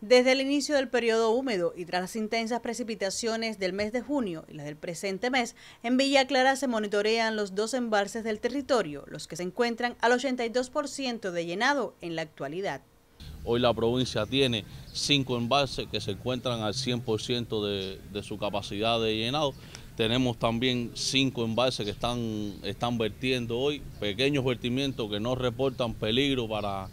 Desde el inicio del periodo húmedo y tras las intensas precipitaciones del mes de junio y las del presente mes, en Villa Clara se monitorean los dos embalses del territorio, los que se encuentran al 82% de llenado en la actualidad. Hoy la provincia tiene cinco embalses que se encuentran al 100% de, su capacidad de llenado. Tenemos también cinco embalses que están, están vertiendo hoy, pequeños vertimientos que no reportan peligro para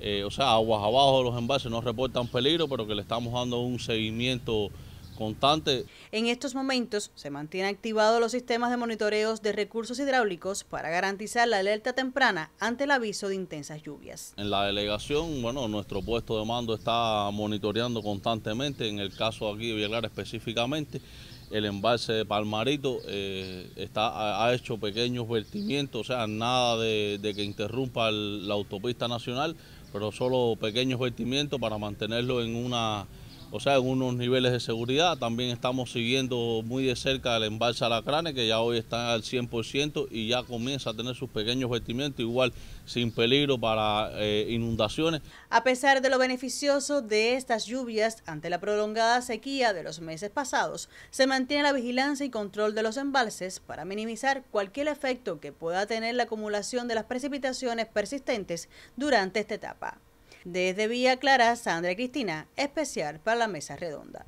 eh, o sea, aguas abajo de los embalses no reportan peligro, pero que le estamos dando un seguimiento constante. En estos momentos se mantienen activados los sistemas de monitoreos de recursos hidráulicos para garantizar la alerta temprana ante el aviso de intensas lluvias. En la delegación, bueno, nuestro puesto de mando está monitoreando constantemente, en el caso aquí de Villar, específicamente, el embalse de Palmarito eh, ha hecho pequeños vertimientos, o sea, nada de, que interrumpa la autopista nacional, pero solo pequeños vestimientos para mantenerlo en una o sea, en unos niveles de seguridad. También estamos siguiendo muy de cerca el embalse Alacranes, que ya hoy está al 100% y ya comienza a tener sus pequeños vestimientos, igual sin peligro para eh, inundaciones. A pesar de lo beneficioso de estas lluvias ante la prolongada sequía de los meses pasados, se mantiene la vigilancia y control de los embalses para minimizar cualquier efecto que pueda tener la acumulación de las precipitaciones persistentes durante esta etapa. Desde Villa Clara, Sandra Cristina, especial para la mesa redonda.